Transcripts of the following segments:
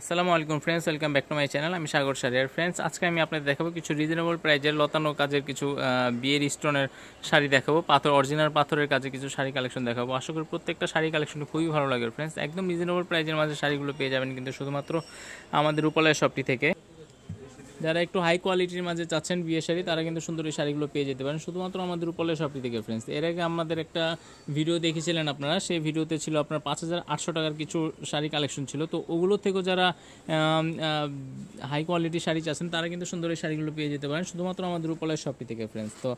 আসসালামু আলাইকুম friends welcome back to my channel আমি সাগর আর ফ্রেন্ডস আজকে আমি আপনাদের দেখাবো কিছু রিজনেবল প্রাইজের লতানো কাজের কিছু বিয়ের স্টোনের শাড়ি দেখাবো পাথর অরিজিনাল পাথরের কাজে কিছু শাড়ি কালেকশন দেখাবো আশা করি প্রত্যেকটা শাড়ি কালেকশন খুবই ভালো লাগে ফ্রেন্ডস একদম রিজনেবল প্রাইজের মাঝে শাড়িগুলো পেয়ে যাবেন কিন্তু শুধুমাত্র আমাদের উপালয় শপটি থেকে যারা একটু হাই কোয়ালিটির মাঝে চাচ্ছেন বিয়ে শাড়ি তারা কিন্তু সুন্দর এই শাড়িগুলো পেয়ে যেতে পারেন শুধুমাত্র আমাদের উপলের সব থেকে ফ্রেন্ডস এর আগে আমাদের একটা ভিডিও দেখেছিলেন আপনারা সেই ভিডিওতে ছিল আপনার পাঁচ হাজার আটশো টাকার কিছু শাড়ি কালেকশন ছিল তো ওগুলো থেকেও যারা হাই কোয়ালিটির শাড়ি চাচ্ছেন তারা কিন্তু সুন্দর এই শাড়িগুলো পেয়ে যেতে পারেন শুধুমাত্র আমাদের উপলের সব থেকে ফ্রেন্ডস তো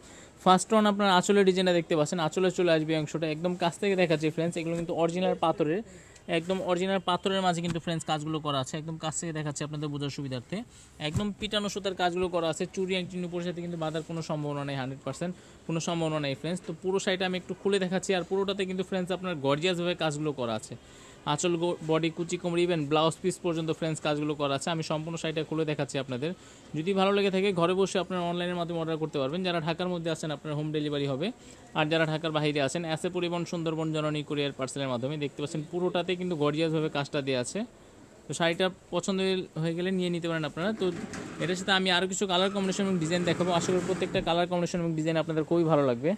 ফার্স্ট ওয়ান আপনার আঁচলের ডিজাইনটা দেখতে পাচ্ছেন আঁচলে চলে আসবে অংশটা একদম কাছ থেকে দেখাচ্ছে ফ্রেন্ডস এগুলো কিন্তু অরিজিনাল পাথরের একদম অরিজিনাল পাথরের মাঝে কিন্তু ফ্রেন্ডস কাজগুলো করা আছে একদম কাছ থেকে দেখাচ্ছে আপনাদের বোঝার সুবিধার্থে একদম পিটার চিটানো সুতার কাজগুলো করা আছে চুরি আংটির উপরের সাথে কিন্তু বাঁধার কোনো সম্ভাবনা নেই হান্ড্রেড পার্সেন্ট কোনো সম্ভাবনা নেই ফ্রেন্ডস তো পুরো সাইডে আমি একটু খুলে দেখাচ্ছি আর পুরোটাতে কিন্তু ফ্রেন্ডস আপনার গর্জিয়াসভাবে কাজগুলো করা আছে আঁচল বডি কুচি কোমর ইভেন ব্লাউজ পিস পর্যন্ত ফ্রেন্ডস কাজগুলো করা আছে আমি সম্পূর্ণ সাইডটা খুলে দেখাচ্ছি আপনাদের যদি ভালো লেগে থাকে ঘরে বসে আপনার অনলাইনের মাধ্যমে অর্ডার করতে পারবেন যারা ঢাকার মধ্যে আছেন আপনার হোম ডেলিভারি হবে আর যারা ঢাকার বাইরে আছেন অ্যাসে পরিবহন সুন্দরবন জননী কুরিয়ার পার্সেলের মাধ্যমে দেখতে পাচ্ছেন পুরোটাতে কিন্তু গর্জিয়াসভাবে কাজটা দেওয়া আছে তো শাড়িটা পছন্দ হয়ে গেলে নিয়ে নিতে পারেন আপনারা তো এটার সাথে আমি আরও কিছু কালার কম্বিনেশন এবং ডিজাইন দেখাবো আশা করি প্রত্যেকটা কালার কম্বিনেশন এবং ডিজাইন আপনাদের খুবই ভালো লাগবে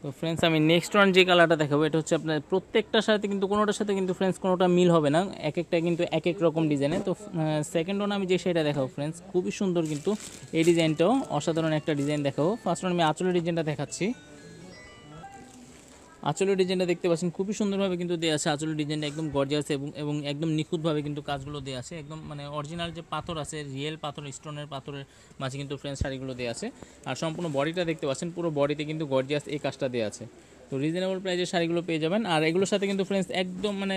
তো ফ্রেন্ডস আমি নেক্সট ওয়ান যে কালারটা দেখাবো এটা হচ্ছে আপনার প্রত্যেকটার সাথে কিন্তু কোনোটার সাথে কিন্তু ফ্রেন্ডস কোনোটা মিল হবে না এক একটা কিন্তু এক এক রকম ডিজাইনে তো সেকেন্ড ওয়ান আমি যে সেটা দেখাবো ফ্রেন্ডস খুবই সুন্দর কিন্তু এই ডিজাইনটাও অসাধারণ একটা ডিজাইন দেখাবো ফার্স্ট ওয়ান আমি আচলের ডিজাইনটা দেখাচ্ছি আঁচলের ডিজাইনটা দেখতে পাচ্ছেন খুবই সুন্দরভাবে কিন্তু দেওয়া আছে আঁচলের ডিজাইনটা একদম গর্জিয়াস এবং এবং একদম নিখুঁতভাবে কিন্তু কাজগুলো দেওয়া আছে একদম মানে অরিজিনাল যে পাথর আছে রিয়েল পাথর স্টোনের পাথরের মাঝে কিন্তু ফ্রেন্স শাড়িগুলো দেওয়া আছে আর সম্পূর্ণ বডিটা দেখতে পাচ্ছেন পুরো বডিতে কিন্তু গর্জিয়াস এই কাজটা দেওয়া আছে তো রিজনেবল প্রাইজের শাড়িগুলো পেয়ে যাবেন আর এগুলোর সাথে কিন্তু ফ্রেন্ডস একদম মানে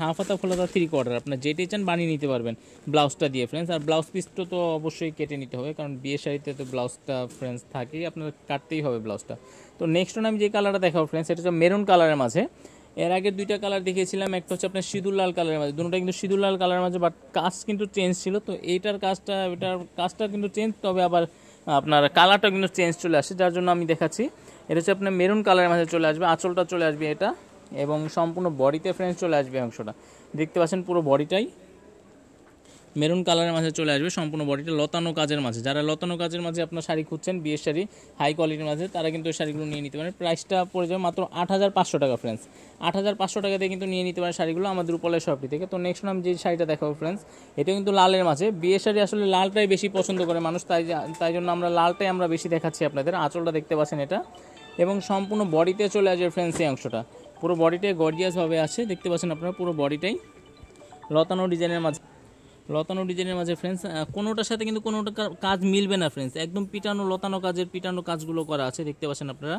হাফ হাতা ফুল হাতা থ্রি কোয়ার্টার আপনার যেটাই চান বানিয়ে নিতে পারবেন ব্লাউজটা দিয়ে ফ্রেন্ডস আর ব্লাউজ পিসটা তো অবশ্যই কেটে নিতে হবে কারণ বিয়ে শাড়িতে তো ব্লাউজটা ফ্রেন্ডস থাকেই আপনার কাটতেই হবে ব্লাউজটা তো নেক্সট আমি যে কালারটা দেখাবো ফ্রেন্ডস এটা হচ্ছে মেরুন কালারের মাঝে এর আগে দুইটা কালার দেখিয়েছিলাম একটা হচ্ছে আপনার সিঁদুর লাল কালারের মাঝে দুটোটা কিন্তু সিঁদুর লাল কালারের মাঝে বাট কাজ কিন্তু চেঞ্জ ছিল তো এইটার কাজটা এটার কাজটা কিন্তু চেঞ্জ তবে আবার আপনার কালারটা কিন্তু চেঞ্জ চলে আসে যার জন্য আমি দেখাচ্ছি এটা হচ্ছে আপনার মেরুন কালারের মাঝে চলে আসবে আঁচলটা চলে আসবে এটা এবং সম্পূর্ণ বডিতে ফ্রেন্স চলে আসবে অংশটা দেখতে পাচ্ছেন পুরো বডিটাই মেরুন কালারের মাঝে চলে আসবে সম্পূর্ণ বডিটা লতানো কাজের মাঝে যারা লতানো কাজের মাঝে আপনার শাড়ি খুঁজছেন বিয়ের শাড়ি হাই কোয়ালিটির মাঝে তারা কিন্তু ওই শাড়িগুলো নিয়ে নিতে পারেন প্রাইসটা পড়ে যাবে মাত্র আট হাজার পাঁচশো টাকা ফ্রেন্ডস আট হাজার পাঁচশো টাকা দিয়ে কিন্তু নিয়ে নিতে পারেন শাড়িগুলো আমাদের উপলের শপটি থেকে তো নেক্সট নাম যে শাড়িটা দেখাবো ফ্রেন্ডস এটা কিন্তু লালের মাঝে বিয়ের শাড়ি আসলে লালটাই বেশি পছন্দ করে মানুষ তাই তাই জন্য আমরা লালটাই আমরা বেশি দেখাচ্ছি আপনাদের আঁচলটা দেখতে পাচ্ছেন এটা এবং সম্পূর্ণ বডিতে চলে আসবে ফ্রেন্ডস এই অংশটা পুরো বডিটাই গর্জিয়াসভাবে আছে দেখতে পাচ্ছেন আপনারা পুরো বডিটাই লতানো ডিজাইনের মাঝে লতানো ডিজাইনের মাঝে ফ্রেন্ডস কোনোটার সাথে কিন্তু কোনোটা কাজ মিলবে না ফ্রেন্ডস একদম পিটানো লতানো কাজের পিটানো কাজগুলো করা আছে দেখতে পাচ্ছেন আপনারা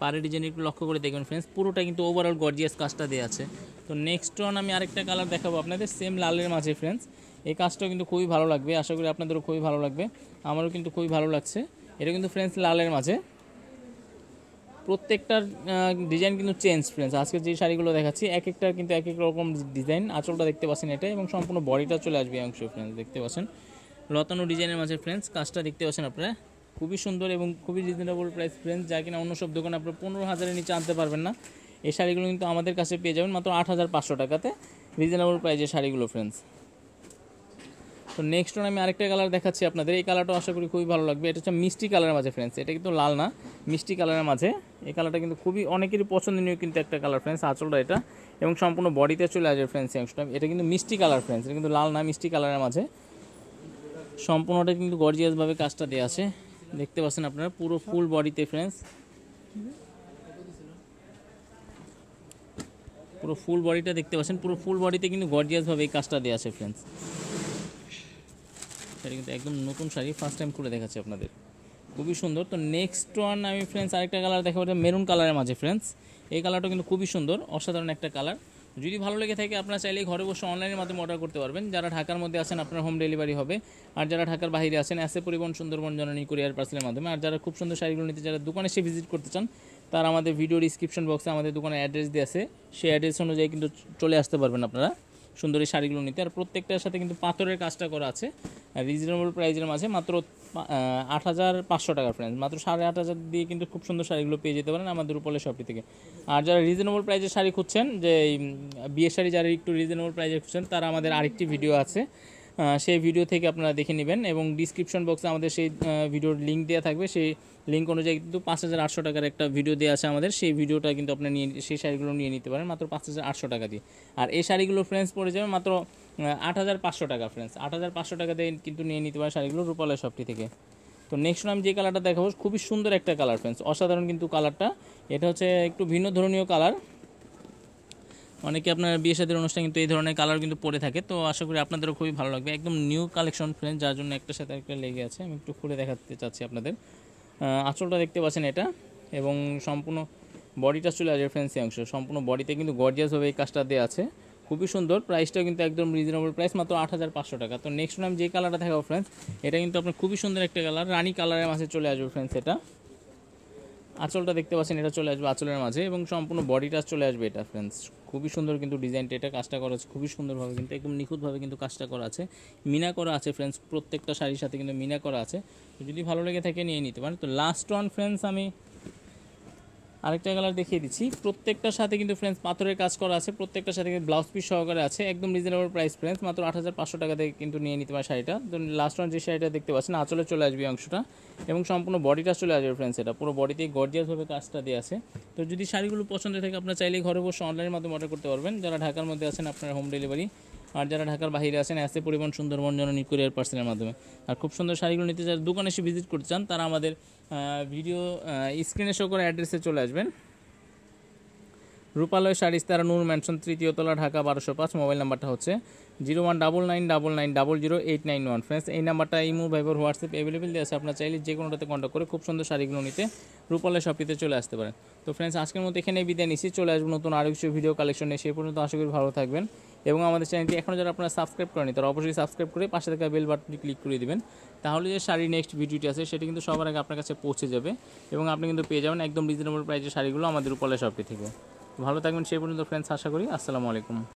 পারে ডিজাইন একটু লক্ষ্য করে দেখবেন ফ্রেন্ডস পুরোটা কিন্তু ওভারঅল গর্জিয়াস কাজটা দেওয়া আছে তো নেক্সট ওয়ান আমি আরেকটা কালার দেখাবো আপনাদের সেম লালের মাঝে ফ্রেন্ডস এই কাজটাও কিন্তু খুবই ভালো লাগবে আশা করি আপনাদেরও খুবই ভালো লাগবে আমারও কিন্তু খুবই ভালো লাগছে এটা কিন্তু ফ্রেন্ডস লালের মাঝে প্রত্যেকটার ডিজাইন কিন্তু চেঞ্জ ফ্রেন্স আজকে যে শাড়িগুলো দেখাচ্ছি এক একটার কিন্তু এক এক রকম ডিজাইন আঁচলটা দেখতে পাচ্ছেন এটা এবং সম্পূর্ণ বডিটা চলে আসবে অংশ ফ্রেন্স দেখতে পাচ্ছেন লতানো ডিজাইনের মাঝে ফ্রেন্স কাজটা দেখতে পাচ্ছেন আপনারা খুবই সুন্দর এবং খুবই রিজনেবল প্রাইস ফ্রেন্স যা কিনা অন্য সব দোকানে আপনারা পনেরো হাজারের নিচে আনতে পারবেন না এই শাড়িগুলো কিন্তু আমাদের কাছে পেয়ে যাবেন মাত্র আট হাজার পাঁচশো টাকাতে রিজনেবল প্রাইসের শাড়িগুলো ফ্রেন্ডস তো নেক্সট ওন আমি আরেকটা কালার দেখাচ্ছি আপনাদের এই কালারটা আশা করি খুবই ভালো লাগবে এটা হচ্ছে মিষ্টি কালারের মাঝে ফ্রেন্ডস এটা কিন্তু লাল না মিষ্টি কালারের মাঝে এই কালারটা কিন্তু খুবই অনেকেরই পছন্দনীয় কিন্তু একটা কালার ফ্রেন্ডস আঁচলটা এটা এবং সম্পূর্ণ বডিতে চলে আসবে ফ্রেন্ডস অ্যাংশটা এটা কিন্তু মিষ্টি কালার ফ্রেন্ডস এটা কিন্তু লাল না মিষ্টি কালারের মাঝে সম্পূর্ণটা কিন্তু গর্জিয়াসভাবে কাজটা দেওয়া আছে দেখতে পাচ্ছেন আপনারা পুরো ফুল বডিতে ফ্রেন্ডস পুরো ফুল বডিটা দেখতে পাচ্ছেন পুরো ফুল বডিতে কিন্তু গর্জিয়াসভাবে এই কাজটা দেওয়া আছে ফ্রেন্ডস শাড়ি কিন্তু একদম নতুন শাড়ি ফার্স্ট টাইম খুলে দেখাচ্ছি আপনাদের খুবই সুন্দর তো নেক্সট ওয়ান আমি ফ্রেন্ডস আরেকটা কালার দেখাবো মেরুন কালারের মাঝে ফ্রেন্ডস এই কালারটা কিন্তু খুবই সুন্দর অসাধারণ একটা কালার যদি ভালো লেগে থাকে আপনারা চাইলে ঘরে বসে অনলাইনের মাধ্যমে অর্ডার করতে পারবেন যারা ঢাকার মধ্যে আছেন আপনার হোম ডেলিভারি হবে আর যারা ঢাকার বাইরে আছেন এসে পরিবহন সুন্দরবন জননী কুরিয়ার পার্সেলের মাধ্যমে আর যারা খুব সুন্দর শাড়িগুলো নিতে যারা দোকানে এসে ভিজিট করতে চান তারা আমাদের ভিডিও ডিসক্রিপশন বক্সে আমাদের দোকানের অ্যাড্রেস দিয়ে আছে সেই অ্যাড্রেস অনুযায়ী কিন্তু চলে আসতে পারবেন আপনারা সুন্দর এই শাড়িগুলো নিতে আর প্রত্যেকটার সাথে কিন্তু পাথরের কাজটা করা আছে রিজনেবল প্রাইজের মাঝে মাত্র আট হাজার পাঁচশো টাকার ফ্রেন্ড মাত্র সাড়ে আট হাজার দিয়ে কিন্তু খুব সুন্দর শাড়িগুলো পেয়ে যেতে পারেন আমাদের উপলে শপটি থেকে আর যারা রিজনেবল প্রাইজের শাড়ি খুঁজছেন যে বিয়ের শাড়ি যারা একটু রিজনেবল প্রাইজে খুঁজছেন তারা আমাদের আরেকটি ভিডিও আছে সেই ভিডিও থেকে আপনারা দেখে নেবেন এবং ডিসক্রিপশন বক্সে আমাদের সেই ভিডিওর লিঙ্ক দেওয়া থাকবে সেই লিঙ্ক অনুযায়ী কিন্তু পাঁচ হাজার আটশো টাকার একটা ভিডিও দেওয়া আছে আমাদের সেই ভিডিওটা কিন্তু আপনার নিয়ে সেই শাড়িগুলো নিয়ে নিতে পারেন মাত্র পাঁচ হাজার আটশো টাকা দিয়ে আর এই শাড়িগুলো ফ্রেন্ডস পড়ে যাবে মাত্র আট হাজার পাঁচশো টাকা ফ্রেন্ডস আট হাজার পাঁচশো টাকা দিয়ে কিন্তু নিয়ে নিতে পারে শাড়িগুলো রূপালয় শপটি থেকে তো নেক্সট আমি যে কালারটা দেখাবো খুবই সুন্দর একটা কালার ফ্রেন্ডস অসাধারণ কিন্তু কালারটা এটা হচ্ছে একটু ভিন্ন ধরনীয় কালার অনেকে আপনার বিয়ে সাদের অনুষ্ঠান কিন্তু এই ধরনের কালার কিন্তু পরে থাকে তো আশা করি আপনাদেরও খুবই ভালো লাগবে একদম নিউ কালেকশন ফ্রেন্ড যার জন্য একটা সাথে একটা লেগে আছে আমি একটু খুলে দেখাতে চাচ্ছি আপনাদের আঁচলটা দেখতে পাচ্ছেন এটা এবং সম্পূর্ণ বডিটা চলে আসবে ফ্রেন্সি অংশ সম্পূর্ণ বডিতে কিন্তু গর্জিয়াসভাবে এই কাজটা দেওয়া আছে খুবই সুন্দর প্রাইসটা কিন্তু একদম রিজনেবল প্রাইস মাত্র আট হাজার পাঁচশো টাকা তো নেক্সট টাইম যে কালারটা দেখাবো ফ্রেন্ডস এটা কিন্তু আপনার খুবই সুন্দর একটা কালার রানি কালারের মাঝে চলে আসবে ফ্রেন্ডস এটা আঁচলটা দেখতে পাচ্ছেন এটা চলে আসবে আঁচলের মাঝে এবং সম্পূর্ণ বডিটা চলে আসবে এটা ফ্রেন্ডস খুবই সুন্দর কিন্তু ডিজাইনটা এটা কাজটা করা আছে খুবই সুন্দরভাবে কিন্তু একদম নিখুঁতভাবে কিন্তু কাজটা করা আছে মিনা করা আছে ফ্রেন্ডস প্রত্যেকটা শাড়ির সাথে কিন্তু মিনা করা আছে তো যদি ভালো লেগে থাকে নিয়ে নিতে পারেন তো লাস্ট ওয়ান ফ্রেন্ডস আমি আরেকটা কালার দেখিয়ে দিচ্ছি প্রত্যেকটার সাথে কিন্তু ফ্রেন্ডস পাথরের কাজ করা আছে প্রত্যেকটার সাথে কিন্তু ব্লাউজ পিস সহকারে আছে একদম রিজনেবল প্রাইস ফ্রেন্ডস মাত্র আট হাজার পাঁচশো টাকা থেকে কিন্তু নিয়ে নিতে পারে শাড়িটা তো লাস্ট ওয়ান যে শাড়িটা দেখতে পাচ্ছেন আঁচলে চলে আসবে অংশটা এবং সম্পূর্ণ বডিটা চলে আসবে ফ্রেন্ডস এটা পুরো বডিতে গর্জিয়াসভাবে কাজটা দিয়ে আছে তো যদি শাড়িগুলো পছন্দ থাকে আপনার চাইলে ঘরে বসে অনলাইনের মাধ্যমে অর্ডার করতে পারবেন যারা ঢাকার মধ্যে আছেন আপনার হোম ডেলিভারি আর যারা ঢাকার বাইরে আছেন এসে পরিবহন সুন্দরবন জননী কুরিয়ার পার্সেলের মাধ্যমে আর খুব সুন্দর শাড়িগুলো নিতে চান দোকানে এসে ভিজিট করতে চান তারা আমাদের ভিডিও স্ক্রিনে শো করে অ্যাড্রেসে চলে আসবেন রূপালয় শাড়ি তারা নূর ম্যানশন তৃতীয় তলা ঢাকা বারোশো পাঁচ মোবাইল নাম্বারটা হচ্ছে zero one double nine double nine double zero eight nine one friends এই নাম্বারটা ইমো ভাইবার হোয়াটসঅ্যাপ অ্যাভেলেবেল দিয়ে আছে আপনার চাইলে যে কোনোটাতে কন্ট্যাক্ট করে খুব সুন্দর শাড়িগুলো নিতে রূপালয় শপিতে চলে আসতে পারেন তো ফ্রেন্ডস আজকের মতো এখানে বিদায় নিচ্ছি চলে আসবো নতুন আরও কিছু ভিডিও কালেকশন নিয়ে সেই পর্যন্ত আশা করি ভালো থাকবেন এবং আমাদের চ্যানেলটি এখনও যারা আপনারা সাবস্ক্রাইব করেনি তারা অবশ্যই সাবস্ক্রাইব করে পাশে থাকা বেল বাটনটি ক্লিক করে দেবেন তাহলে যে শাড়ির নেক্সট ভিডিওটি আছে সেটি কিন্তু সবার আগে আপনার কাছে পৌঁছে যাবে এবং আপনি কিন্তু পেয়ে যাবেন একদম রিজনেবল প্রাইসের শাড়িগুলো আমাদের রূপালয় শপটি থেকে ভালো থাকবেন সেই পর্যন্ত ফ্রেন্ডস আশা করি আসসালামু আলাইকুম